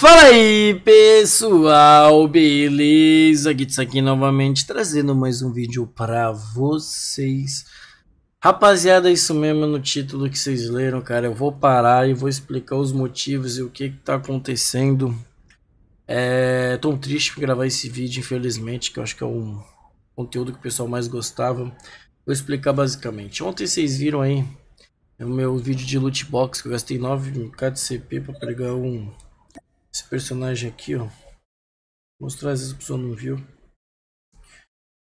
Fala aí pessoal, beleza? Gitz aqui novamente trazendo mais um vídeo pra vocês. Rapaziada, é isso mesmo no título que vocês leram, cara. Eu vou parar e vou explicar os motivos e o que que tá acontecendo. É tão triste por gravar esse vídeo, infelizmente, que eu acho que é um conteúdo que o pessoal mais gostava. Vou explicar basicamente. Ontem vocês viram aí é o meu vídeo de loot box que eu gastei 9k de CP para pegar um esse personagem aqui, ó. Vou mostrar às vezes o pessoal não viu.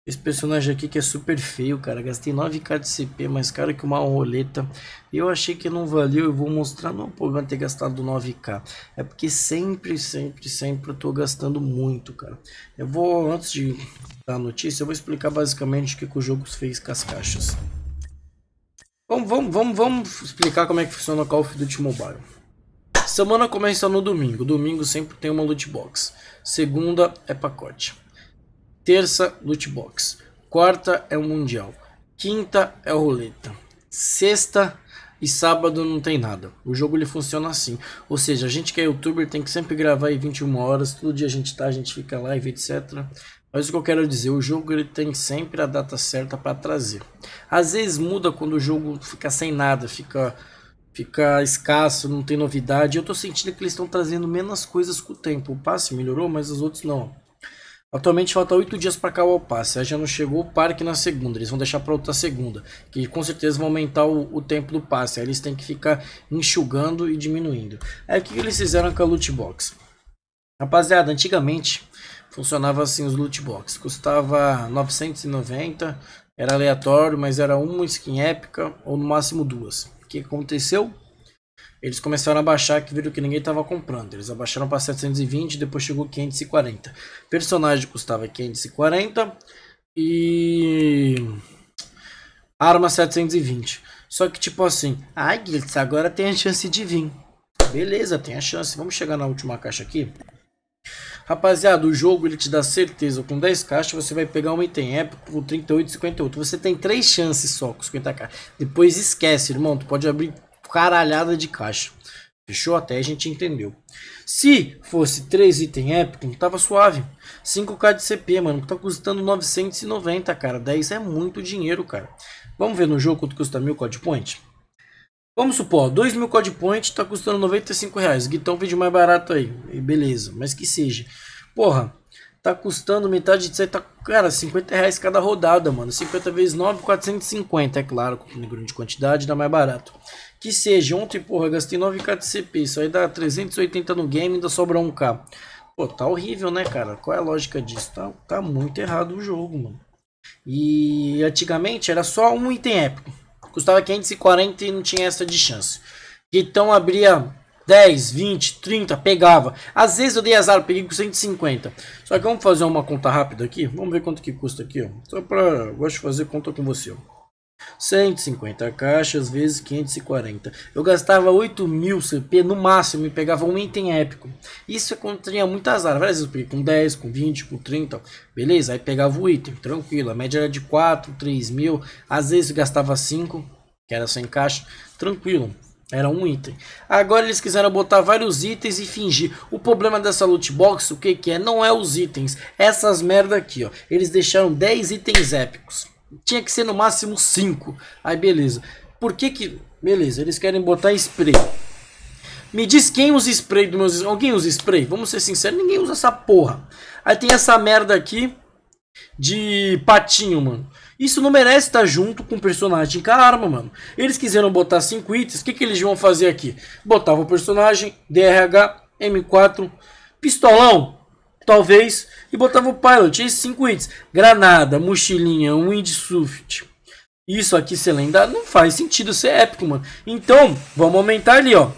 Esse personagem aqui que é super feio, cara. Gastei 9k de CP, mais caro que uma roleta. Eu achei que não valeu, eu vou mostrar. Não é um problema ter gastado 9k. É porque sempre, sempre, sempre eu tô gastando muito, cara. Eu vou, antes de dar a notícia, eu vou explicar basicamente o que, que o jogo fez com as caixas. Vamos, vamos, vamos, vamos explicar como é que funciona o Call of Duty Mobile. Semana começa no domingo. Domingo sempre tem uma loot box. Segunda é pacote. Terça, loot box. Quarta é o mundial. Quinta é o roleta. Sexta e sábado não tem nada. O jogo ele funciona assim. Ou seja, a gente que é youtuber tem que sempre gravar em 21 horas. Todo dia a gente tá, a gente fica live, etc. Mas o que eu quero dizer, o jogo ele tem sempre a data certa para trazer. Às vezes muda quando o jogo fica sem nada, fica fica escasso, não tem novidade. Eu tô sentindo que eles estão trazendo menos coisas com o tempo. O passe melhorou, mas os outros não. Atualmente falta oito dias para acabar o passe. Aí já não chegou o parque na segunda. Eles vão deixar para outra segunda, que com certeza vão aumentar o, o, tempo do passe. Aí eles têm que ficar enxugando e diminuindo. Aí o que, que eles fizeram com a loot box? Rapaziada, antigamente funcionava assim os loot box. Custava 990, era aleatório, mas era uma skin épica ou no máximo duas que aconteceu? Eles começaram a baixar que viram que ninguém estava comprando. Eles abaixaram para 720, depois chegou 540. Personagem custava 540 e arma 720. Só que tipo assim, ah, Guilds, agora tem a chance de vir. Beleza, tem a chance. Vamos chegar na última caixa aqui. Rapaziada, o jogo ele te dá certeza. Com 10 caixas você vai pegar um item épico com 38, 58. Você tem 3 chances só com 50k. Depois esquece, irmão. Tu pode abrir caralhada de caixa. Fechou? Até a gente entendeu. Se fosse 3 item épico, tava suave. 5k de CP, mano. Tá custando 990, cara. 10 é muito dinheiro, cara. Vamos ver no jogo quanto custa mil code points? Vamos supor, 2 mil Code Point tá custando 95 reais. Guitão vende mais barato aí. beleza, mas que seja. Porra, tá custando metade disso aí, tá, cara, 50 reais cada rodada, mano. 50 vezes 9, 450, é claro, com grande quantidade dá mais barato. Que seja, ontem, porra, gastei 9k de CP, isso aí dá 380 no game, ainda sobra 1k. Pô, tá horrível, né, cara? Qual é a lógica disso? Tá, tá muito errado o jogo, mano. E antigamente era só um item épico custava 540 e não tinha essa de chance. Então abria 10, 20, 30, pegava. Às vezes eu dei azar, peguei com 150. Só que vamos fazer uma conta rápida aqui. Vamos ver quanto que custa aqui, ó. Só pra... Gosto de fazer conta com você, ó. 150 caixas vezes 540. Eu gastava 8 mil CP no máximo e pegava um item épico. Isso tinha muito azar. Várias vezes eu peguei com 10, com 20, com 30. Beleza, aí pegava o item, tranquilo. A média era de 4, 3 mil. Às vezes eu gastava 5, que era sem caixa. Tranquilo. Era um item. Agora eles quiseram botar vários itens e fingir. O problema dessa loot box, o que que é? Não é os itens. Essas merda aqui, ó. Eles deixaram 10 itens épicos tinha que ser no máximo 5. Aí beleza. Por que que... Beleza, eles querem botar spray. Me diz quem usa spray dos meus... Alguém usa spray? Vamos ser sinceros, ninguém usa essa porra. Aí tem essa merda aqui de patinho, mano. Isso não merece estar tá junto com o personagem com a arma, mano. Eles quiseram botar 5 itens, o que, que eles vão fazer aqui? Botava o personagem, DRH, M4, pistolão, talvez, e botava o Pilot. E cinco itens. Granada, mochilinha, um windsurf. Isso aqui se lenda, não faz sentido ser épico, mano. Então, vamos aumentar ali, ó.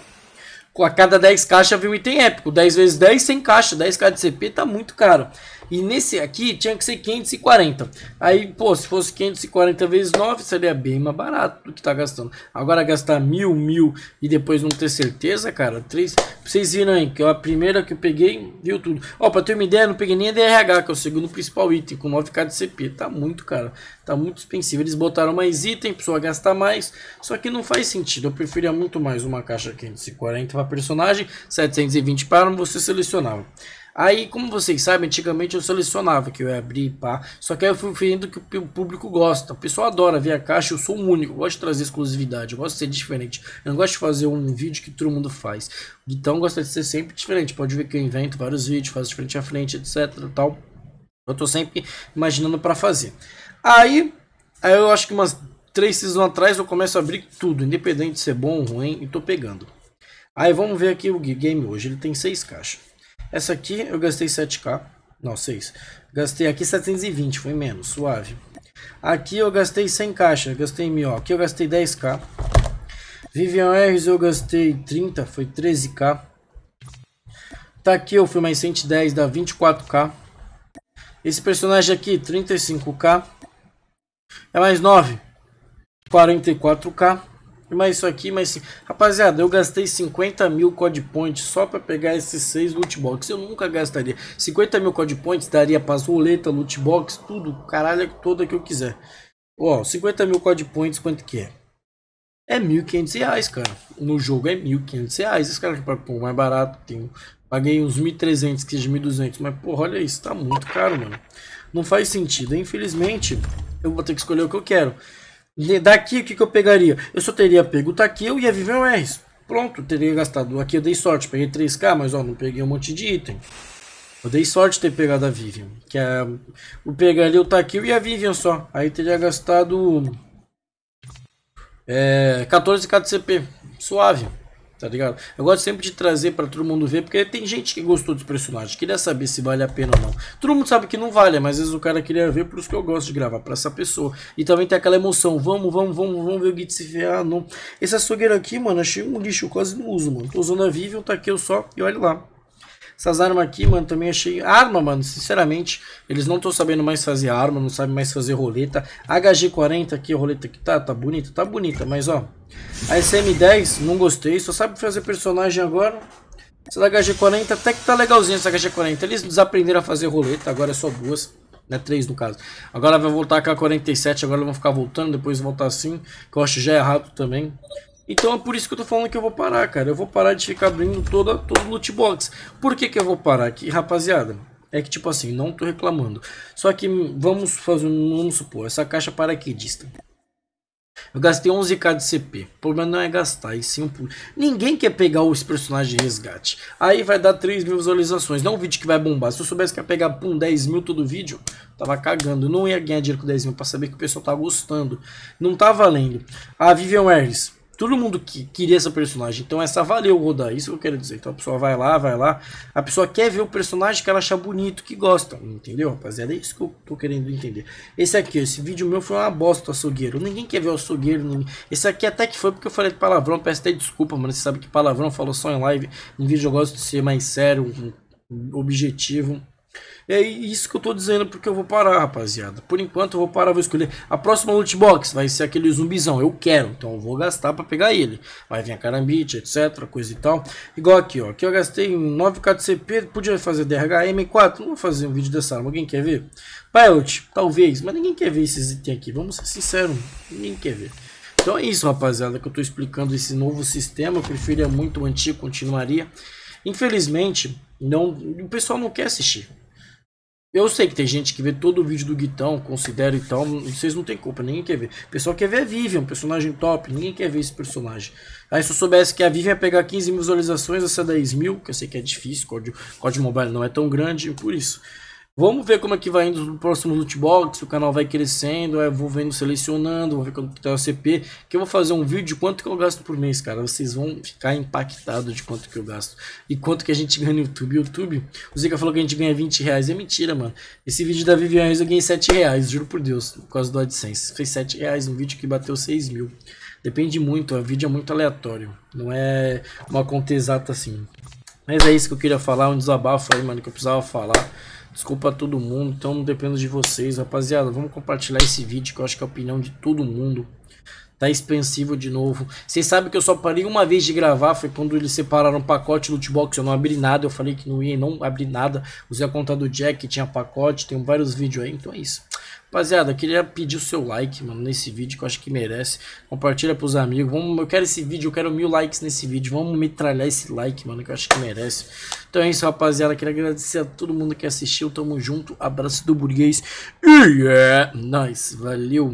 A cada 10 caixas vem um item épico. 10 vezes 10, 100 caixas. 10k de CP tá muito caro. E nesse aqui tinha que ser 540. Aí, pô, se fosse 540 vezes 9, seria bem mais barato do que tá gastando. Agora gastar mil, mil e depois não ter certeza, cara. Três. vocês viram aí, que é a primeira que eu peguei, viu tudo. Ó, pra ter uma ideia, não peguei nem a DRH, que é o segundo principal item, com 9k de CP. Tá muito, cara. Tá muito expensivo. Eles botaram mais item, pessoa gastar mais. Só que não faz sentido. Eu preferia muito mais uma caixa 540 para personagem, 720 para você selecionar Aí, como vocês sabem, antigamente eu selecionava que eu ia abrir, pá. Só que aí eu fui vendo que o público gosta. O pessoal adora ver a caixa, eu sou o único. Eu gosto de trazer exclusividade, eu gosto de ser diferente. Eu não gosto de fazer um vídeo que todo mundo faz. Então, gosta de ser sempre diferente. Pode ver que eu invento vários vídeos, faço de frente a frente, etc, tal. Eu tô sempre imaginando para fazer. Aí, aí eu acho que umas três seasons atrás eu começo a abrir tudo, independente de ser bom ou ruim, e tô pegando. Aí vamos ver aqui o game hoje, ele tem seis caixas. Essa aqui eu gastei 7k. Não, 6. Gastei aqui 720, foi menos, suave. Aqui eu gastei 100 caixas, gastei 1.000. Aqui eu gastei 10k. Vivian R's eu gastei 30, foi 13k. Tá aqui eu fui mais 110, dá 24k. Esse personagem aqui, 35k. É mais 9, 44k. Mas isso aqui, mas sim. Rapaziada, eu gastei 50 mil Code Points só para pegar esses seis loot boxes. Eu nunca gastaria. 50 mil Code Points daria para roleta, loot box, tudo, caralho, toda que eu quiser. Ó, 50 mil Code Points, quanto que é? É 1.500 reais, cara. No jogo é 1.500 reais. Esse cara que pagou mais barato, tem, paguei uns 1.300, que é de 1.200. Mas, porra, olha isso, tá muito caro, mano. Não faz sentido. Infelizmente, eu vou ter que escolher o que eu quero. Daqui o que, que eu pegaria? Eu só teria pego o Taquio e a Vivian R's. Pronto, teria gastado. Aqui eu dei sorte, peguei 3k, mas ó, não peguei um monte de item. Eu dei sorte de ter pegado a Vivian. Que é, eu pegaria o Taquio e a Vivian só. Aí teria gastado é, 14k de CP. Suave. Tá ligado? Eu gosto sempre de trazer para todo mundo ver, porque tem gente que gostou dos personagens, queria saber se vale a pena ou não. Todo mundo sabe que não vale, mas às vezes o cara queria ver, por isso que eu gosto de gravar para essa pessoa. E também tem aquela emoção, vamos, vamos, vamos, vamos ver o Git se ferrar, ah, não. Esse açougueiro aqui, mano, achei um lixo, eu quase não uso, mano. Tô usando a Vivian, tá aqui eu só, e olha lá. Essas armas aqui, mano, também achei. Arma, mano, sinceramente, eles não estão sabendo mais fazer arma, não sabem mais fazer roleta. HG40 aqui, a roleta que tá, tá bonita, tá bonita, mas ó. A SM10, não gostei, só sabe fazer personagem agora. Essa da HG40 até que tá legalzinha essa HG40. Eles desaprenderam a fazer roleta, agora é só duas. Né, três no caso. Agora vai voltar com a 47, agora vão ficar voltando, depois voltar assim. Que eu acho já errado é também. Então é por isso que eu tô falando que eu vou parar, cara. Eu vou parar de ficar abrindo toda, todo loot box. Por que que eu vou parar aqui, rapaziada? É que tipo assim, não tô reclamando. Só que vamos fazer, vamos supor, essa caixa paraquedista. Eu gastei 11k de CP. O problema não é gastar, e sim um Ninguém quer pegar os personagens de resgate. Aí vai dar 3 mil visualizações. Não é um vídeo que vai bombar. Se eu soubesse que ia pegar, pum, 10 mil todo vídeo, tava cagando. Eu não ia ganhar dinheiro com 10 mil pra saber que o pessoal tá gostando. Não tá valendo. A ah, Vivian Harris todo mundo que queria essa personagem. Então essa valeu rodar, isso que eu quero dizer. Então a pessoa vai lá, vai lá. A pessoa quer ver o personagem que ela acha bonito, que gosta. Entendeu, rapaziada? É isso que eu tô querendo entender. Esse aqui, esse vídeo meu foi uma bosta, açougueiro. Ninguém quer ver o açougueiro. Ninguém... Esse aqui até que foi porque eu falei palavrão. Peço até desculpa, mano. Você sabe que palavrão falou só em live. Em vídeo eu gosto de ser mais sério, um objetivo. É isso que eu tô dizendo porque eu vou parar, rapaziada. Por enquanto eu vou parar, vou escolher. A próxima loot box vai ser aquele zumbizão. Eu quero, então eu vou gastar para pegar ele. Vai vir a carambite, etc, coisa e tal. Igual aqui, ó. Aqui eu gastei 9k de CP, podia fazer DHM 4. Não vou fazer um vídeo dessa arma, alguém quer ver? Pilot, talvez, mas ninguém quer ver esses itens aqui. Vamos ser sinceros, ninguém quer ver. Então é isso, rapaziada, que eu tô explicando esse novo sistema. Eu preferia muito o antigo, continuaria. Infelizmente, não, o pessoal não quer assistir. Eu sei que tem gente que vê todo o vídeo do Guitão, considera e tal, vocês não tem culpa, ninguém quer ver. O pessoal quer ver a Vivian, é um personagem top, ninguém quer ver esse personagem. Aí se eu soubesse que a Vivian ia pegar 15 mil visualizações, essa 10 mil, que eu sei que é difícil, código, código mobile não é tão grande, por isso. Vamos ver como é que vai indo no próximo loot box, o canal vai crescendo, eu é, vou vendo, selecionando, vou ver quanto tá o CP, que eu vou fazer um vídeo de quanto que eu gasto por mês, cara. Vocês vão ficar impactados de quanto que eu gasto e quanto que a gente ganha no YouTube. YouTube, o Zika falou que a gente ganha 20 reais, é mentira, mano. Esse vídeo da Vivian eu ganhei 7 reais, juro por Deus, por causa do AdSense. Fez 7 reais um vídeo que bateu 6 mil. Depende muito, o vídeo é muito aleatório, não é uma conta exata assim. Mas é isso que eu queria falar, um desabafo aí, mano, que eu precisava falar. Desculpa todo mundo, então não dependo de vocês. Rapaziada, vamos compartilhar esse vídeo que eu acho que é a opinião de todo mundo. Tá expensivo de novo. Vocês sabem que eu só parei uma vez de gravar, foi quando eles separaram o pacote loot box, eu não abri nada, eu falei que não ia, não abri nada. Usei a conta do Jack, tinha pacote, tem vários vídeos aí, então é isso. Rapaziada, eu queria pedir o seu like, mano, nesse vídeo que eu acho que merece. Compartilha pros amigos. Vamos, eu quero esse vídeo, eu quero mil likes nesse vídeo. Vamos metralhar esse like, mano, que eu acho que merece. Então é isso, rapaziada. Queria agradecer a todo mundo que assistiu. Tamo junto. Abraço do burguês. E yeah, é nóis. Nice. Valeu.